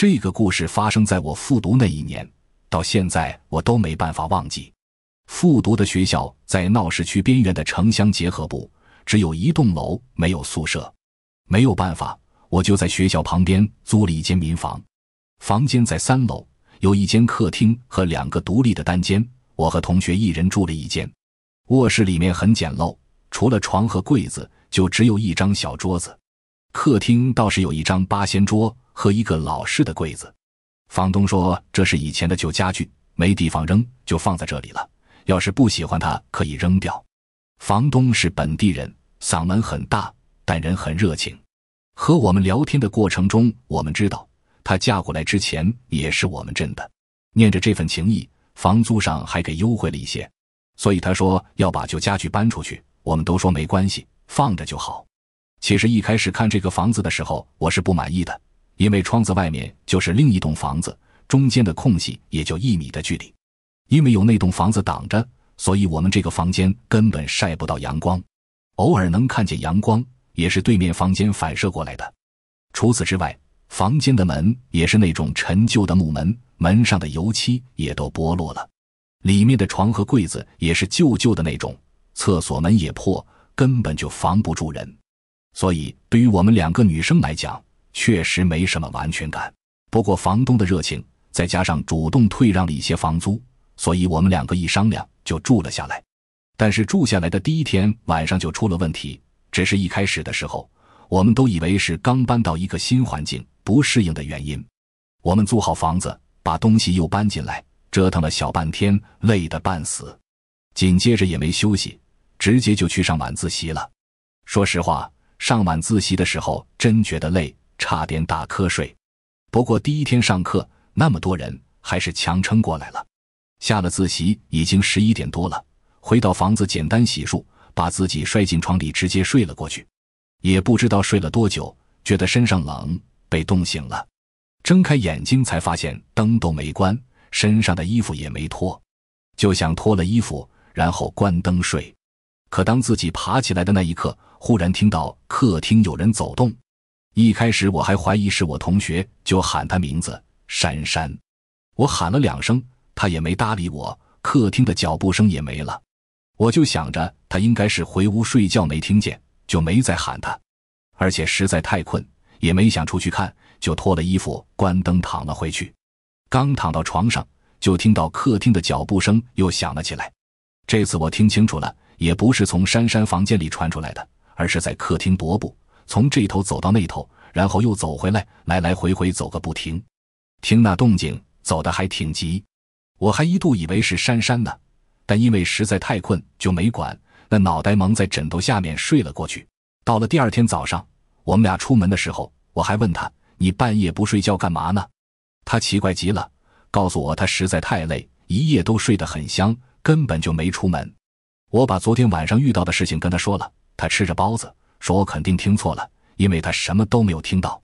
这个故事发生在我复读那一年，到现在我都没办法忘记。复读的学校在闹市区边缘的城乡结合部，只有一栋楼，没有宿舍。没有办法，我就在学校旁边租了一间民房。房间在三楼，有一间客厅和两个独立的单间。我和同学一人住了一间。卧室里面很简陋，除了床和柜子，就只有一张小桌子。客厅倒是有一张八仙桌。和一个老式的柜子，房东说这是以前的旧家具，没地方扔就放在这里了。要是不喜欢，他可以扔掉。房东是本地人，嗓门很大，但人很热情。和我们聊天的过程中，我们知道她嫁过来之前也是我们镇的，念着这份情谊，房租上还给优惠了一些。所以他说要把旧家具搬出去，我们都说没关系，放着就好。其实一开始看这个房子的时候，我是不满意的。因为窗子外面就是另一栋房子，中间的空隙也就一米的距离。因为有那栋房子挡着，所以我们这个房间根本晒不到阳光，偶尔能看见阳光，也是对面房间反射过来的。除此之外，房间的门也是那种陈旧的木门，门上的油漆也都剥落了。里面的床和柜子也是旧旧的那种，厕所门也破，根本就防不住人。所以，对于我们两个女生来讲，确实没什么安全感，不过房东的热情再加上主动退让了一些房租，所以我们两个一商量就住了下来。但是住下来的第一天晚上就出了问题，只是一开始的时候，我们都以为是刚搬到一个新环境不适应的原因。我们租好房子，把东西又搬进来，折腾了小半天，累得半死。紧接着也没休息，直接就去上晚自习了。说实话，上晚自习的时候真觉得累。差点打瞌睡，不过第一天上课那么多人，还是强撑过来了。下了自习已经十一点多了，回到房子简单洗漱，把自己摔进床里直接睡了过去。也不知道睡了多久，觉得身上冷，被冻醒了。睁开眼睛才发现灯都没关，身上的衣服也没脱，就想脱了衣服然后关灯睡。可当自己爬起来的那一刻，忽然听到客厅有人走动。一开始我还怀疑是我同学，就喊他名字珊珊，我喊了两声，他也没搭理我。客厅的脚步声也没了，我就想着他应该是回屋睡觉没听见，就没再喊他。而且实在太困，也没想出去看，就脱了衣服关灯躺了回去。刚躺到床上，就听到客厅的脚步声又响了起来。这次我听清楚了，也不是从珊珊房间里传出来的，而是在客厅踱步。从这头走到那头，然后又走回来，来来回回走个不停。听那动静，走得还挺急。我还一度以为是珊珊呢，但因为实在太困，就没管，那脑袋蒙在枕头下面睡了过去。到了第二天早上，我们俩出门的时候，我还问他：“你半夜不睡觉干嘛呢？”他奇怪极了，告诉我他实在太累，一夜都睡得很香，根本就没出门。我把昨天晚上遇到的事情跟他说了，他吃着包子。说我肯定听错了，因为他什么都没有听到。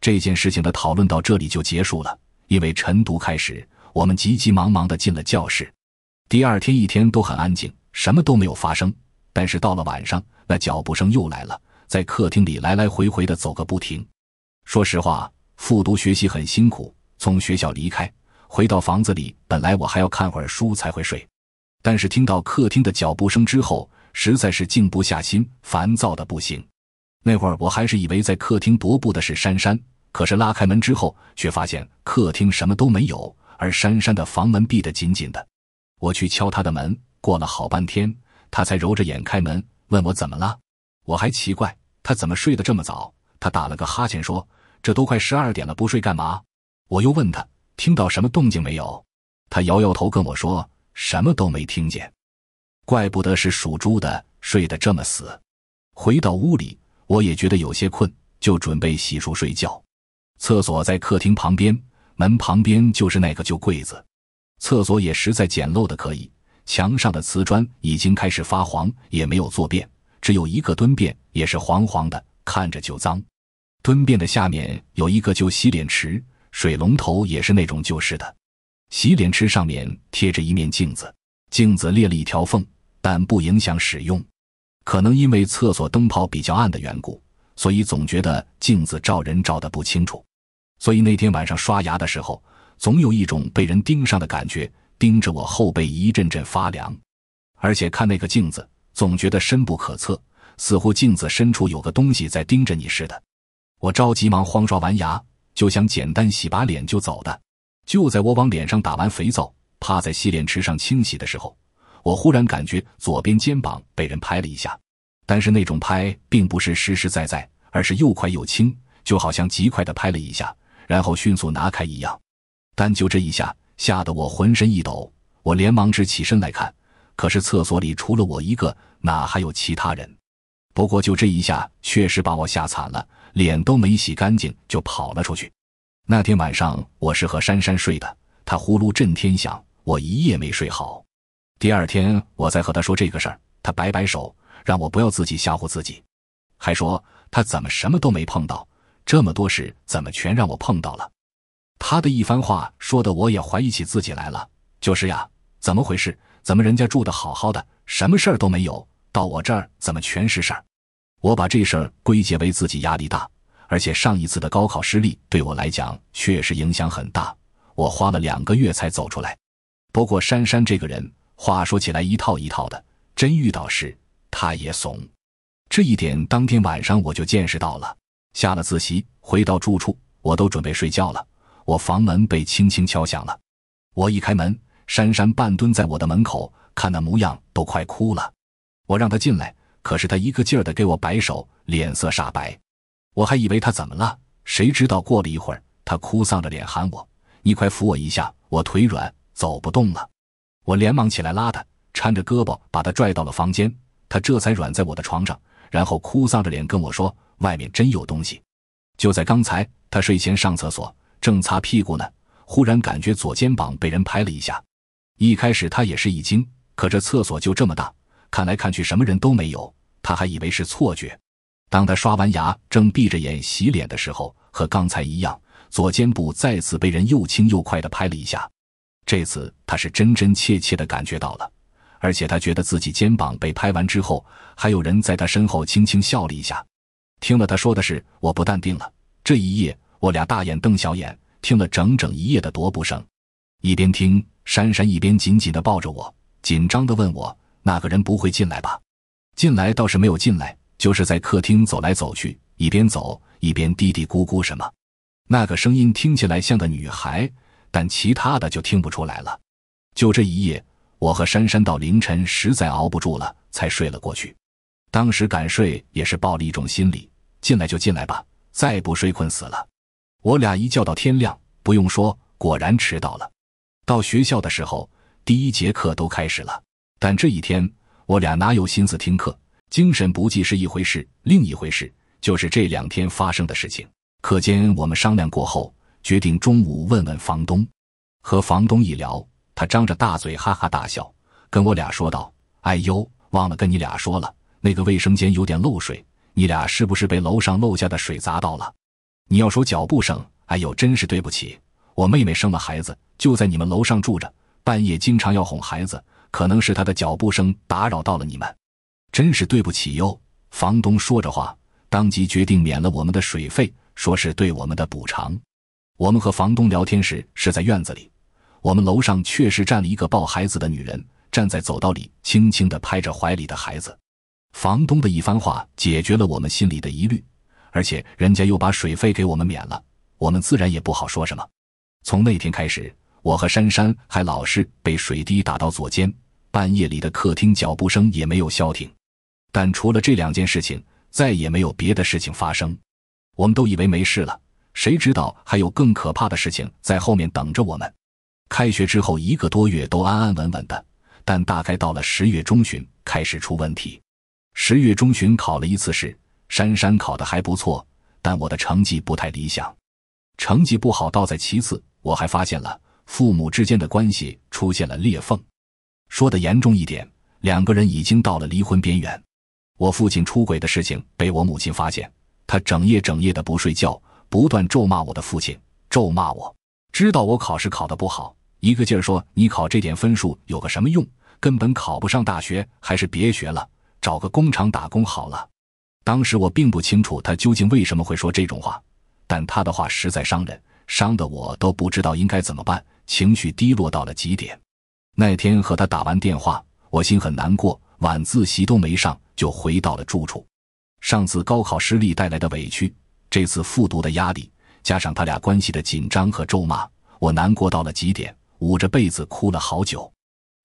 这件事情的讨论到这里就结束了，因为晨读开始，我们急急忙忙地进了教室。第二天一天都很安静，什么都没有发生。但是到了晚上，那脚步声又来了，在客厅里来来回回地走个不停。说实话，复读学习很辛苦。从学校离开，回到房子里，本来我还要看会儿书才会睡，但是听到客厅的脚步声之后。实在是静不下心，烦躁的不行。那会儿我还是以为在客厅踱步的是珊珊，可是拉开门之后，却发现客厅什么都没有，而珊珊的房门闭得紧紧的。我去敲她的门，过了好半天，她才揉着眼开门，问我怎么了。我还奇怪她怎么睡得这么早。她打了个哈欠说：“这都快十二点了，不睡干嘛？”我又问她听到什么动静没有，她摇摇头跟我说：“什么都没听见。”怪不得是属猪的睡得这么死。回到屋里，我也觉得有些困，就准备洗漱睡觉。厕所在客厅旁边，门旁边就是那个旧柜子。厕所也实在简陋的可以，墙上的瓷砖已经开始发黄，也没有坐便，只有一个蹲便，也是黄黄的，看着就脏。蹲便的下面有一个旧洗脸池，水龙头也是那种旧式的。洗脸池上面贴着一面镜子，镜子裂了一条缝。但不影响使用，可能因为厕所灯泡比较暗的缘故，所以总觉得镜子照人照得不清楚，所以那天晚上刷牙的时候，总有一种被人盯上的感觉，盯着我后背一阵阵发凉，而且看那个镜子，总觉得深不可测，似乎镜子深处有个东西在盯着你似的。我着急忙慌刷完牙，就想简单洗把脸就走的，就在我往脸上打完肥皂，趴在洗脸池上清洗的时候。我忽然感觉左边肩膀被人拍了一下，但是那种拍并不是实实在在，而是又快又轻，就好像极快的拍了一下，然后迅速拿开一样。但就这一下，吓得我浑身一抖，我连忙直起身来看，可是厕所里除了我一个，哪还有其他人？不过就这一下，确实把我吓惨了，脸都没洗干净就跑了出去。那天晚上我是和珊珊睡的，她呼噜震天响，我一夜没睡好。第二天，我再和他说这个事儿，他摆摆手，让我不要自己吓唬自己，还说他怎么什么都没碰到，这么多事怎么全让我碰到了？他的一番话说的我也怀疑起自己来了。就是呀，怎么回事？怎么人家住的好好的，什么事儿都没有，到我这儿怎么全是事儿？我把这事儿归结为自己压力大，而且上一次的高考失利对我来讲确实影响很大，我花了两个月才走出来。不过珊珊这个人。话说起来一套一套的，真遇到事他也怂，这一点当天晚上我就见识到了。下了自习回到住处，我都准备睡觉了，我房门被轻轻敲响了。我一开门，珊珊半蹲在我的门口，看那模样都快哭了。我让她进来，可是她一个劲儿的给我摆手，脸色煞白。我还以为她怎么了，谁知道过了一会儿，她哭丧着脸喊我：“你快扶我一下，我腿软，走不动了。”我连忙起来拉他，搀着胳膊把他拽到了房间，他这才软在我的床上，然后哭丧着脸跟我说：“外面真有东西！就在刚才，他睡前上厕所，正擦屁股呢，忽然感觉左肩膀被人拍了一下。一开始他也是一惊，可这厕所就这么大，看来看去什么人都没有，他还以为是错觉。当他刷完牙，正闭着眼洗脸的时候，和刚才一样，左肩部再次被人又轻又快地拍了一下。”这次他是真真切切的感觉到了，而且他觉得自己肩膀被拍完之后，还有人在他身后轻轻笑了一下。听了他说的事，我不淡定了。这一夜，我俩大眼瞪小眼，听了整整一夜的踱步声。一边听珊珊，一边紧紧的抱着我，紧张的问我：“那个人不会进来吧？”进来倒是没有进来，就是在客厅走来走去，一边走一边嘀嘀咕咕什么。那个声音听起来像个女孩。但其他的就听不出来了。就这一夜，我和珊珊到凌晨实在熬不住了，才睡了过去。当时敢睡也是抱了一种心理，进来就进来吧，再不睡困死了。我俩一觉到天亮，不用说，果然迟到了。到学校的时候，第一节课都开始了。但这一天，我俩哪有心思听课？精神不济是一回事，另一回事就是这两天发生的事情。课间我们商量过后。决定中午问问房东，和房东一聊，他张着大嘴哈哈大笑，跟我俩说道：“哎呦，忘了跟你俩说了，那个卫生间有点漏水，你俩是不是被楼上漏下的水砸到了？你要说脚步声，哎呦，真是对不起，我妹妹生了孩子，就在你们楼上住着，半夜经常要哄孩子，可能是她的脚步声打扰到了你们，真是对不起哟。”房东说着话，当即决定免了我们的水费，说是对我们的补偿。我们和房东聊天时是在院子里，我们楼上确实站了一个抱孩子的女人，站在走道里，轻轻地拍着怀里的孩子。房东的一番话解决了我们心里的疑虑，而且人家又把水费给我们免了，我们自然也不好说什么。从那天开始，我和珊珊还老是被水滴打到左肩，半夜里的客厅脚步声也没有消停。但除了这两件事情，再也没有别的事情发生，我们都以为没事了。谁知道还有更可怕的事情在后面等着我们？开学之后一个多月都安安稳稳的，但大概到了十月中旬开始出问题。十月中旬考了一次试，珊珊考得还不错，但我的成绩不太理想。成绩不好倒在其次，我还发现了父母之间的关系出现了裂缝。说的严重一点，两个人已经到了离婚边缘。我父亲出轨的事情被我母亲发现，他整夜整夜的不睡觉。不断咒骂我的父亲，咒骂我，知道我考试考得不好，一个劲儿说你考这点分数有个什么用，根本考不上大学，还是别学了，找个工厂打工好了。当时我并不清楚他究竟为什么会说这种话，但他的话实在伤人，伤得我都不知道应该怎么办，情绪低落到了极点。那天和他打完电话，我心很难过，晚自习都没上就回到了住处。上次高考失利带来的委屈。这次复读的压力，加上他俩关系的紧张和咒骂，我难过到了极点，捂着被子哭了好久。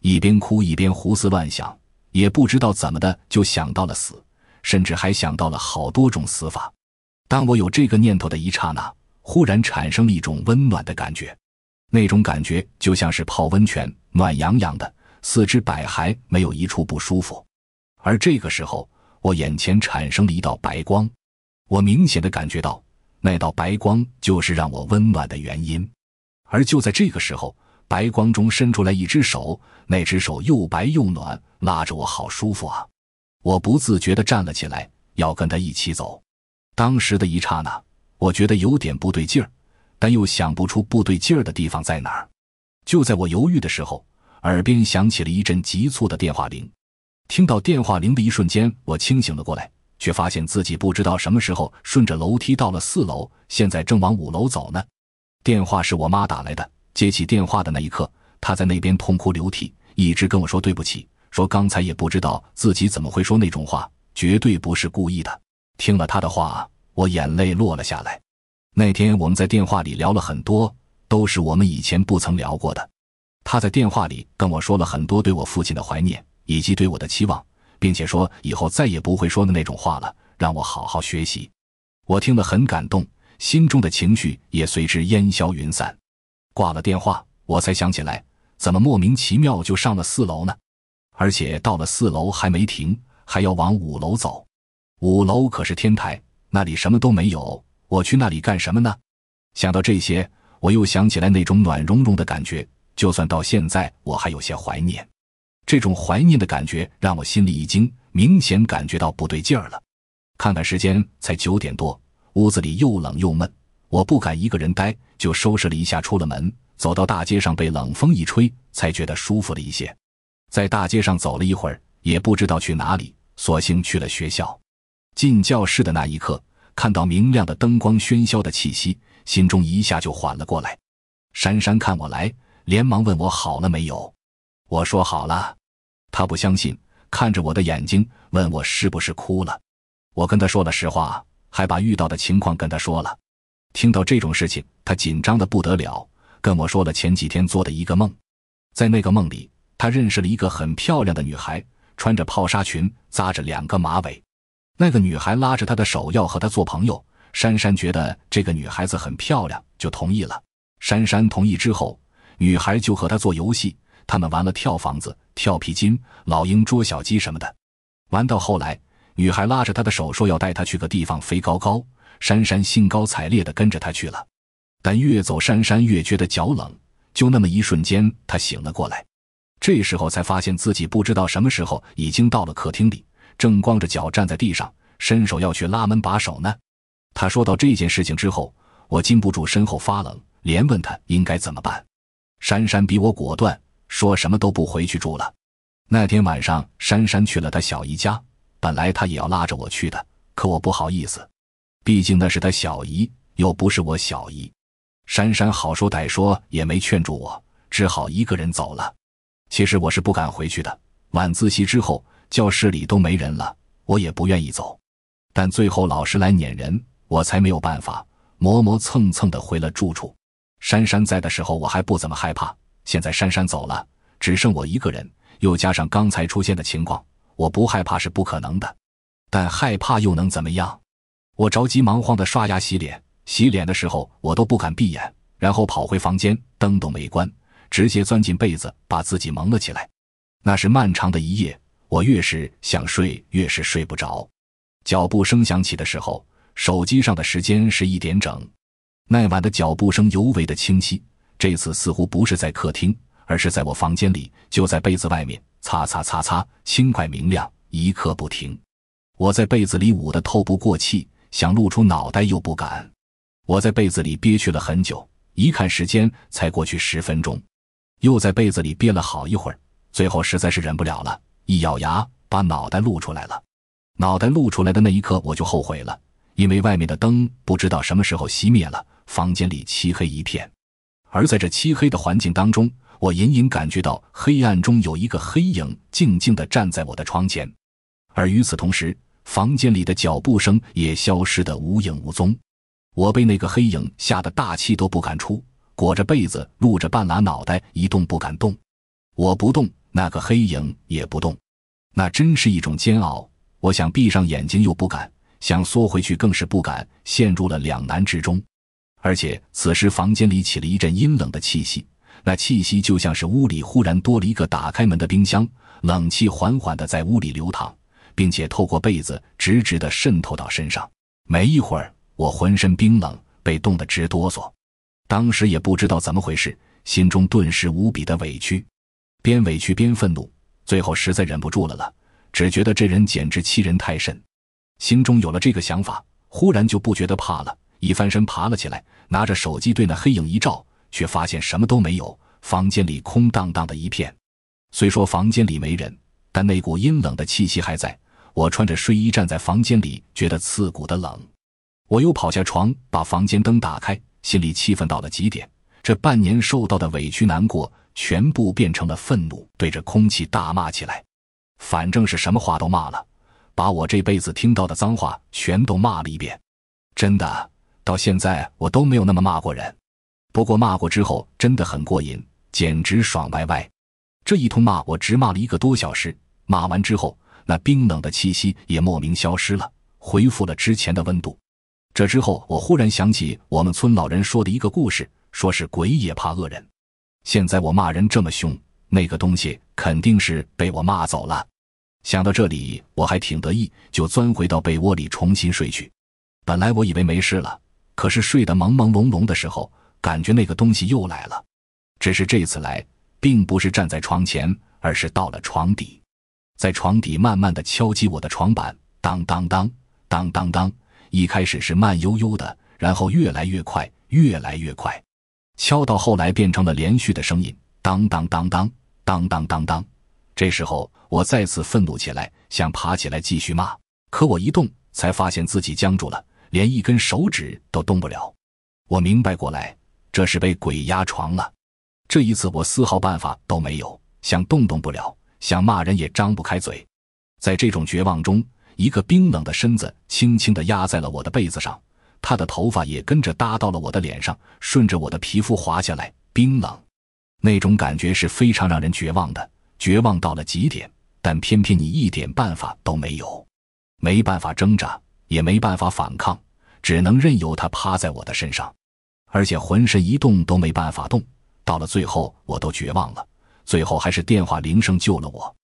一边哭一边胡思乱想，也不知道怎么的就想到了死，甚至还想到了好多种死法。当我有这个念头的一刹那，忽然产生了一种温暖的感觉，那种感觉就像是泡温泉，暖洋洋的，四肢百骸没有一处不舒服。而这个时候，我眼前产生了一道白光。我明显的感觉到，那道白光就是让我温暖的原因。而就在这个时候，白光中伸出来一只手，那只手又白又暖，拉着我，好舒服啊！我不自觉地站了起来，要跟他一起走。当时的一刹那，我觉得有点不对劲儿，但又想不出不对劲儿的地方在哪儿。就在我犹豫的时候，耳边响起了一阵急促的电话铃。听到电话铃的一瞬间，我清醒了过来。却发现自己不知道什么时候顺着楼梯到了四楼，现在正往五楼走呢。电话是我妈打来的，接起电话的那一刻，她在那边痛哭流涕，一直跟我说对不起，说刚才也不知道自己怎么会说那种话，绝对不是故意的。听了她的话，我眼泪落了下来。那天我们在电话里聊了很多，都是我们以前不曾聊过的。她在电话里跟我说了很多对我父亲的怀念，以及对我的期望。并且说以后再也不会说的那种话了，让我好好学习。我听了很感动，心中的情绪也随之烟消云散。挂了电话，我才想起来，怎么莫名其妙就上了四楼呢？而且到了四楼还没停，还要往五楼走。五楼可是天台，那里什么都没有，我去那里干什么呢？想到这些，我又想起来那种暖融融的感觉，就算到现在，我还有些怀念。这种怀念的感觉让我心里一惊，明显感觉到不对劲儿了。看看时间，才九点多，屋子里又冷又闷，我不敢一个人待，就收拾了一下，出了门，走到大街上，被冷风一吹，才觉得舒服了一些。在大街上走了一会儿，也不知道去哪里，索性去了学校。进教室的那一刻，看到明亮的灯光、喧嚣的气息，心中一下就缓了过来。珊珊看我来，连忙问我好了没有，我说好了。他不相信，看着我的眼睛，问我是不是哭了。我跟他说了实话，还把遇到的情况跟他说了。听到这种事情，他紧张的不得了，跟我说了前几天做的一个梦。在那个梦里，他认识了一个很漂亮的女孩，穿着泡纱裙，扎着两个马尾。那个女孩拉着他的手，要和他做朋友。珊珊觉得这个女孩子很漂亮，就同意了。珊珊同意之后，女孩就和他做游戏，他们玩了跳房子。跳皮筋、老鹰捉小鸡什么的，玩到后来，女孩拉着他的手说要带他去个地方飞高高。珊珊兴高采烈地跟着他去了，但越走珊珊越觉得脚冷。就那么一瞬间，她醒了过来，这时候才发现自己不知道什么时候已经到了客厅里，正光着脚站在地上，伸手要去拉门把手呢。他说到这件事情之后，我禁不住身后发冷，连问他应该怎么办。珊珊比我果断。说什么都不回去住了。那天晚上，珊珊去了她小姨家，本来她也要拉着我去的，可我不好意思，毕竟那是她小姨，又不是我小姨。珊珊好说歹说也没劝住我，只好一个人走了。其实我是不敢回去的。晚自习之后，教室里都没人了，我也不愿意走，但最后老师来撵人，我才没有办法，磨磨蹭蹭的回了住处。珊珊在的时候，我还不怎么害怕。现在珊珊走了，只剩我一个人，又加上刚才出现的情况，我不害怕是不可能的，但害怕又能怎么样？我着急忙慌的刷牙洗脸，洗脸的时候我都不敢闭眼，然后跑回房间，灯都没关，直接钻进被子把自己蒙了起来。那是漫长的一夜，我越是想睡，越是睡不着。脚步声响起的时候，手机上的时间是一点整，那晚的脚步声尤为的清晰。这次似乎不是在客厅，而是在我房间里，就在被子外面，擦擦擦擦，轻快明亮，一刻不停。我在被子里捂得透不过气，想露出脑袋又不敢。我在被子里憋屈了很久，一看时间才过去十分钟，又在被子里憋了好一会儿。最后实在是忍不了了，一咬牙把脑袋露出来了。脑袋露出来的那一刻，我就后悔了，因为外面的灯不知道什么时候熄灭了，房间里漆黑一片。而在这漆黑的环境当中，我隐隐感觉到黑暗中有一个黑影静静地站在我的窗前，而与此同时，房间里的脚步声也消失得无影无踪。我被那个黑影吓得大气都不敢出，裹着被子，露着半拉脑袋，一动不敢动。我不动，那个黑影也不动，那真是一种煎熬。我想闭上眼睛又不敢，想缩回去更是不敢，陷入了两难之中。而且此时房间里起了一阵阴冷的气息，那气息就像是屋里忽然多了一个打开门的冰箱，冷气缓缓地在屋里流淌，并且透过被子直直地渗透到身上。没一会儿，我浑身冰冷，被冻得直哆嗦。当时也不知道怎么回事，心中顿时无比的委屈，边委屈边愤怒，最后实在忍不住了了，只觉得这人简直欺人太甚，心中有了这个想法，忽然就不觉得怕了。一翻身爬了起来，拿着手机对那黑影一照，却发现什么都没有。房间里空荡荡的一片。虽说房间里没人，但那股阴冷的气息还在。我穿着睡衣站在房间里，觉得刺骨的冷。我又跑下床，把房间灯打开，心里气愤到了极点。这半年受到的委屈、难过，全部变成了愤怒，对着空气大骂起来。反正是什么话都骂了，把我这辈子听到的脏话全都骂了一遍。真的。到现在我都没有那么骂过人，不过骂过之后真的很过瘾，简直爽歪歪。这一通骂我直骂了一个多小时，骂完之后那冰冷的气息也莫名消失了，恢复了之前的温度。这之后我忽然想起我们村老人说的一个故事，说是鬼也怕恶人。现在我骂人这么凶，那个东西肯定是被我骂走了。想到这里，我还挺得意，就钻回到被窝里重新睡去。本来我以为没事了。可是睡得朦朦胧胧的时候，感觉那个东西又来了，只是这次来并不是站在床前，而是到了床底，在床底慢慢的敲击我的床板，当当当当当当。一开始是慢悠悠的，然后越来越快，越来越快，敲到后来变成了连续的声音，当当当当当当当当。这时候我再次愤怒起来，想爬起来继续骂，可我一动，才发现自己僵住了。连一根手指都动不了，我明白过来，这是被鬼压床了。这一次我丝毫办法都没有，想动动不了，想骂人也张不开嘴。在这种绝望中，一个冰冷的身子轻轻地压在了我的被子上，他的头发也跟着搭到了我的脸上，顺着我的皮肤滑下来，冰冷。那种感觉是非常让人绝望的，绝望到了极点，但偏偏你一点办法都没有，没办法挣扎。也没办法反抗，只能任由他趴在我的身上，而且浑身一动都没办法动。到了最后，我都绝望了。最后还是电话铃声救了我，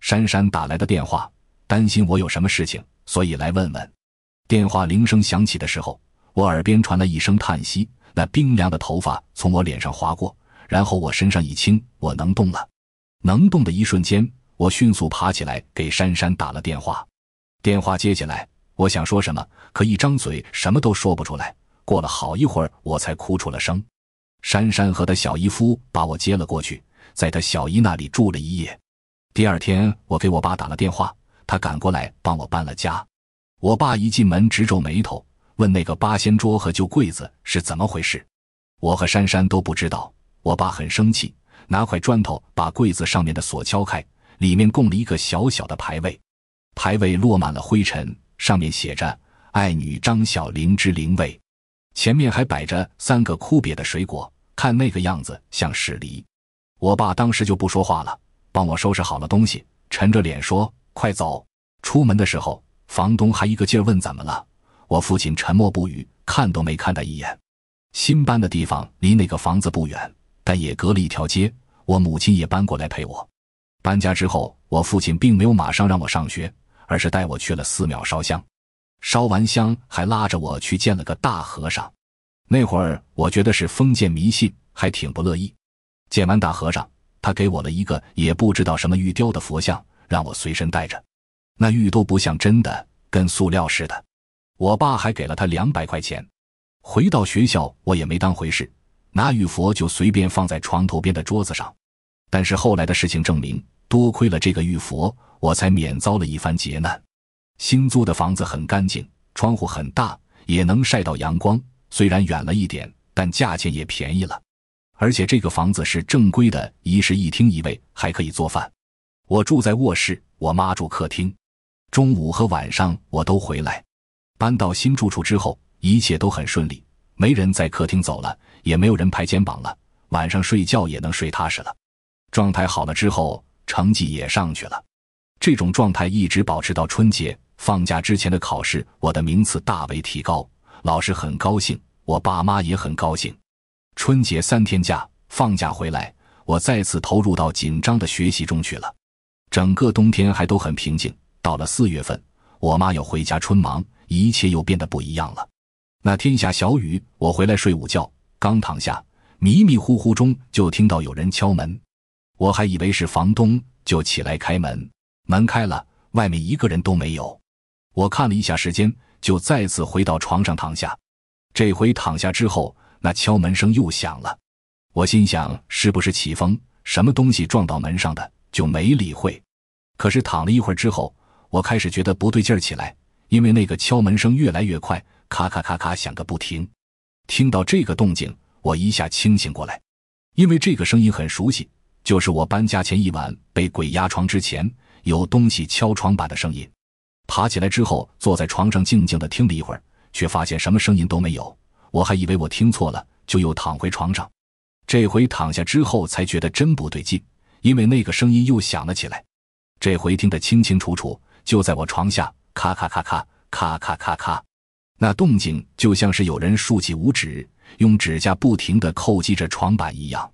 珊珊打来的电话，担心我有什么事情，所以来问问。电话铃声响起的时候，我耳边传来一声叹息，那冰凉的头发从我脸上划过，然后我身上一轻，我能动了。能动的一瞬间，我迅速爬起来给珊珊打了电话。电话接起来。我想说什么，可一张嘴什么都说不出来。过了好一会儿，我才哭出了声。珊珊和她小姨夫把我接了过去，在她小姨那里住了一夜。第二天，我给我爸打了电话，他赶过来帮我搬了家。我爸一进门直皱眉头，问那个八仙桌和旧柜子是怎么回事。我和珊珊都不知道。我爸很生气，拿块砖头把柜子上面的锁敲开，里面供了一个小小的牌位，牌位落满了灰尘。上面写着“爱女张小玲之灵位”，前面还摆着三个枯瘪的水果，看那个样子像是梨。我爸当时就不说话了，帮我收拾好了东西，沉着脸说：“快走。”出门的时候，房东还一个劲问怎么了。我父亲沉默不语，看都没看他一眼。新搬的地方离那个房子不远，但也隔了一条街。我母亲也搬过来陪我。搬家之后，我父亲并没有马上让我上学。而是带我去了寺庙烧香，烧完香还拉着我去见了个大和尚。那会儿我觉得是封建迷信，还挺不乐意。见完大和尚，他给我了一个也不知道什么玉雕的佛像，让我随身带着。那玉都不像真的，跟塑料似的。我爸还给了他两百块钱。回到学校，我也没当回事，拿玉佛就随便放在床头边的桌子上。但是后来的事情证明。多亏了这个玉佛，我才免遭了一番劫难。新租的房子很干净，窗户很大，也能晒到阳光。虽然远了一点，但价钱也便宜了。而且这个房子是正规的一室一厅一卫，还可以做饭。我住在卧室，我妈住客厅。中午和晚上我都回来。搬到新住处之后，一切都很顺利，没人在客厅走了，也没有人拍肩膀了。晚上睡觉也能睡踏实了。状态好了之后。成绩也上去了，这种状态一直保持到春节放假之前的考试，我的名次大为提高，老师很高兴，我爸妈也很高兴。春节三天假，放假回来，我再次投入到紧张的学习中去了。整个冬天还都很平静，到了四月份，我妈要回家春忙，一切又变得不一样了。那天下小雨，我回来睡午觉，刚躺下，迷迷糊糊中就听到有人敲门。我还以为是房东，就起来开门，门开了，外面一个人都没有。我看了一下时间，就再次回到床上躺下。这回躺下之后，那敲门声又响了。我心想，是不是起风，什么东西撞到门上的，就没理会。可是躺了一会儿之后，我开始觉得不对劲儿起来，因为那个敲门声越来越快，咔咔咔咔响个不停。听到这个动静，我一下清醒过来，因为这个声音很熟悉。就是我搬家前一晚被鬼压床之前，有东西敲床板的声音。爬起来之后，坐在床上静静的听了一会儿，却发现什么声音都没有。我还以为我听错了，就又躺回床上。这回躺下之后才觉得真不对劲，因为那个声音又响了起来。这回听得清清楚楚，就在我床下，咔咔咔咔咔咔咔咔，那动静就像是有人竖起五指，用指甲不停地叩击着床板一样。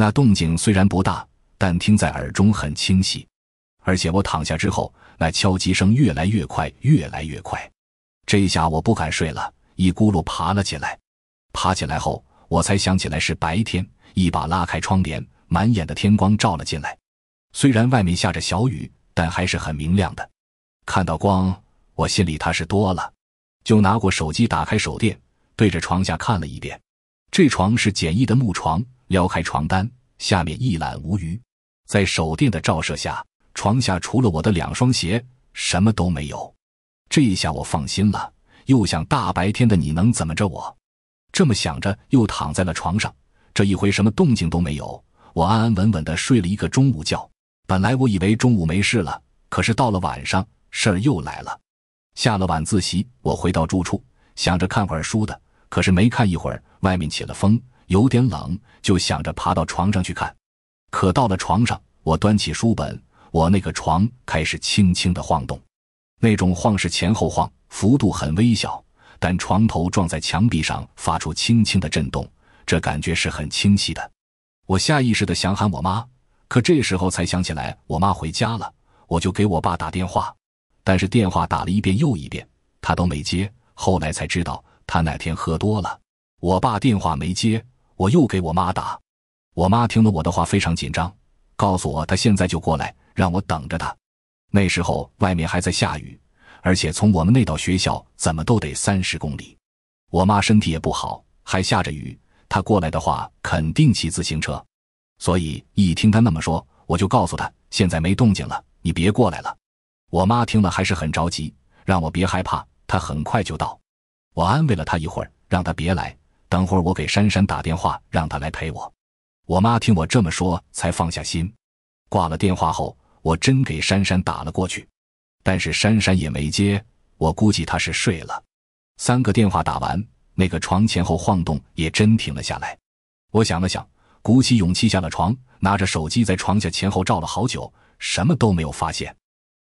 那动静虽然不大，但听在耳中很清晰。而且我躺下之后，那敲击声越来越快，越来越快。这下我不敢睡了，一咕噜爬了起来。爬起来后，我才想起来是白天，一把拉开窗帘，满眼的天光照了进来。虽然外面下着小雨，但还是很明亮的。看到光，我心里踏实多了。就拿过手机，打开手电，对着床下看了一遍。这床是简易的木床。撩开床单，下面一览无余，在手电的照射下，床下除了我的两双鞋，什么都没有。这一下我放心了，又想大白天的你能怎么着我？这么想着，又躺在了床上。这一回什么动静都没有，我安安稳稳的睡了一个中午觉。本来我以为中午没事了，可是到了晚上，事儿又来了。下了晚自习，我回到住处，想着看会儿书的，可是没看一会儿，外面起了风。有点冷，就想着爬到床上去看。可到了床上，我端起书本，我那个床开始轻轻的晃动，那种晃是前后晃，幅度很微小，但床头撞在墙壁上发出轻轻的震动，这感觉是很清晰的。我下意识的想喊我妈，可这时候才想起来我妈回家了，我就给我爸打电话，但是电话打了一遍又一遍，他都没接。后来才知道他那天喝多了，我爸电话没接。我又给我妈打，我妈听了我的话非常紧张，告诉我她现在就过来，让我等着她。那时候外面还在下雨，而且从我们那到学校怎么都得三十公里。我妈身体也不好，还下着雨，她过来的话肯定骑自行车。所以一听她那么说，我就告诉她现在没动静了，你别过来了。我妈听了还是很着急，让我别害怕，她很快就到。我安慰了她一会儿，让她别来。等会儿我给珊珊打电话，让她来陪我。我妈听我这么说才放下心。挂了电话后，我真给珊珊打了过去，但是珊珊也没接，我估计她是睡了。三个电话打完，那个床前后晃动也真停了下来。我想了想，鼓起勇气下了床，拿着手机在床下前后照了好久，什么都没有发现。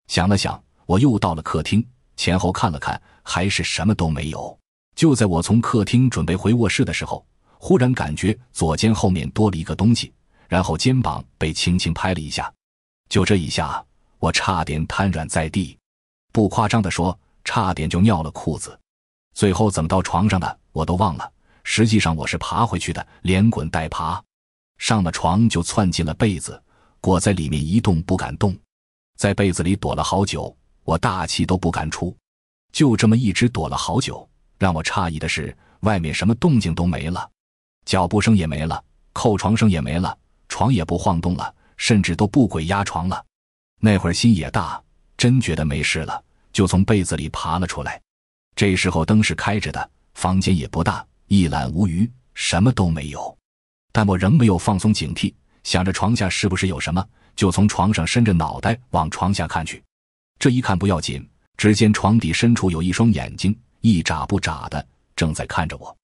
想了想，我又到了客厅前后看了看，还是什么都没有。就在我从客厅准备回卧室的时候，忽然感觉左肩后面多了一个东西，然后肩膀被轻轻拍了一下。就这一下，我差点瘫软在地，不夸张的说，差点就尿了裤子。最后怎么到床上的我都忘了，实际上我是爬回去的，连滚带爬，上了床就窜进了被子，裹在里面一动不敢动，在被子里躲了好久，我大气都不敢出，就这么一直躲了好久。让我诧异的是，外面什么动静都没了，脚步声也没了，扣床声也没了，床也不晃动了，甚至都不鬼压床了。那会儿心也大，真觉得没事了，就从被子里爬了出来。这时候灯是开着的，房间也不大，一览无余，什么都没有。但我仍没有放松警惕，想着床下是不是有什么，就从床上伸着脑袋往床下看去。这一看不要紧，只见床底深处有一双眼睛。一眨不眨的，正在看着我，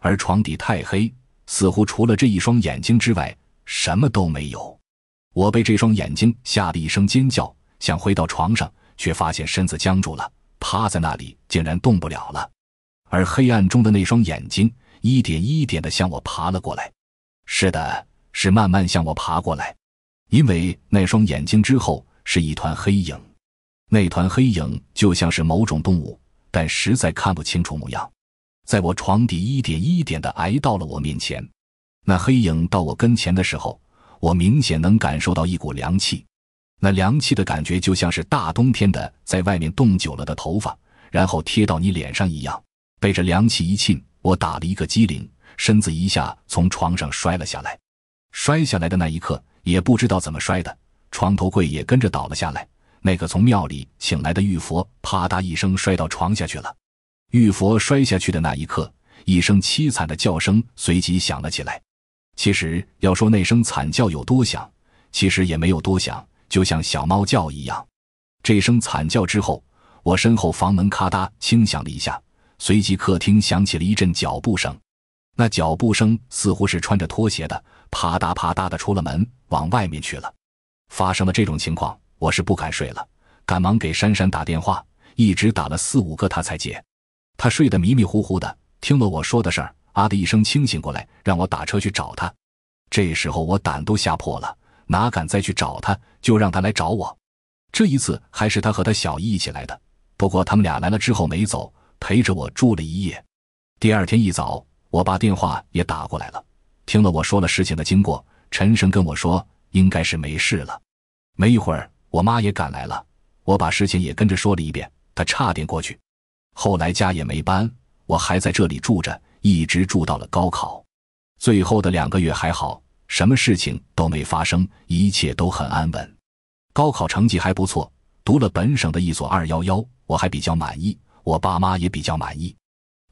而床底太黑，似乎除了这一双眼睛之外，什么都没有。我被这双眼睛吓得一声尖叫，想回到床上，却发现身子僵住了，趴在那里竟然动不了了。而黑暗中的那双眼睛，一点一点的向我爬了过来。是的，是慢慢向我爬过来，因为那双眼睛之后是一团黑影，那团黑影就像是某种动物。但实在看不清楚模样，在我床底一点一点的挨到了我面前。那黑影到我跟前的时候，我明显能感受到一股凉气。那凉气的感觉就像是大冬天的在外面冻久了的头发，然后贴到你脸上一样。被这凉气一沁，我打了一个激灵，身子一下从床上摔了下来。摔下来的那一刻，也不知道怎么摔的，床头柜也跟着倒了下来。那个从庙里请来的玉佛，啪嗒一声摔到床下去了。玉佛摔下去的那一刻，一声凄惨的叫声随即响了起来。其实要说那声惨叫有多响，其实也没有多响，就像小猫叫一样。这声惨叫之后，我身后房门咔嗒轻响了一下，随即客厅响起了一阵脚步声。那脚步声似乎是穿着拖鞋的，啪嗒啪嗒的出了门，往外面去了。发生了这种情况。我是不敢睡了，赶忙给珊珊打电话，一直打了四五个，她才接。她睡得迷迷糊糊的，听了我说的事儿，啊的一声清醒过来，让我打车去找她。这时候我胆都吓破了，哪敢再去找她？就让她来找我。这一次还是她和她小姨一起来的，不过他们俩来了之后没走，陪着我住了一夜。第二天一早，我爸电话也打过来了，听了我说了事情的经过，陈生跟我说应该是没事了。没一会儿。我妈也赶来了，我把事情也跟着说了一遍，她差点过去。后来家也没搬，我还在这里住着，一直住到了高考。最后的两个月还好，什么事情都没发生，一切都很安稳。高考成绩还不错，读了本省的一所二幺幺，我还比较满意，我爸妈也比较满意。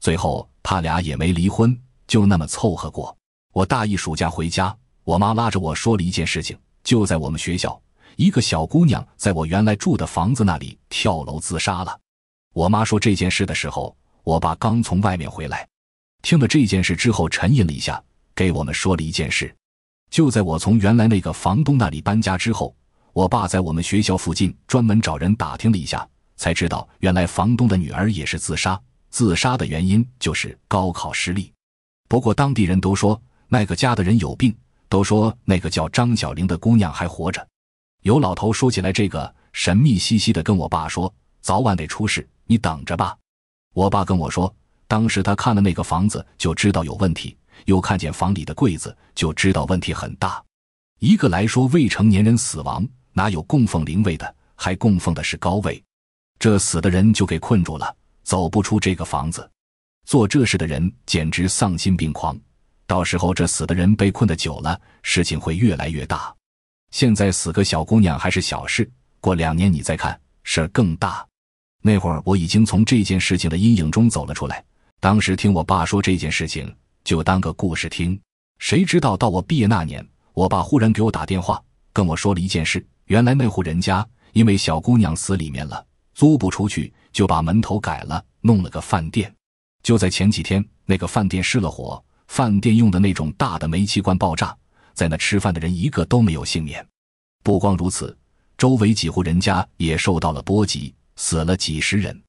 最后他俩也没离婚，就那么凑合过。我大一暑假回家，我妈拉着我说了一件事情，就在我们学校。一个小姑娘在我原来住的房子那里跳楼自杀了。我妈说这件事的时候，我爸刚从外面回来。听了这件事之后，沉吟了一下，给我们说了一件事。就在我从原来那个房东那里搬家之后，我爸在我们学校附近专门找人打听了一下，才知道原来房东的女儿也是自杀。自杀的原因就是高考失利。不过当地人都说那个家的人有病，都说那个叫张小玲的姑娘还活着。有老头说起来，这个神秘兮兮的跟我爸说，早晚得出事，你等着吧。我爸跟我说，当时他看了那个房子就知道有问题，又看见房里的柜子就知道问题很大。一个来说，未成年人死亡哪有供奉灵位的，还供奉的是高位，这死的人就给困住了，走不出这个房子。做这事的人简直丧心病狂，到时候这死的人被困的久了，事情会越来越大。现在死个小姑娘还是小事，过两年你再看事儿更大。那会儿我已经从这件事情的阴影中走了出来。当时听我爸说这件事情，就当个故事听。谁知道到我毕业那年，我爸忽然给我打电话，跟我说了一件事。原来那户人家因为小姑娘死里面了，租不出去，就把门头改了，弄了个饭店。就在前几天，那个饭店失了火，饭店用的那种大的煤气罐爆炸。在那吃饭的人一个都没有幸免，不光如此，周围几户人家也受到了波及，死了几十人。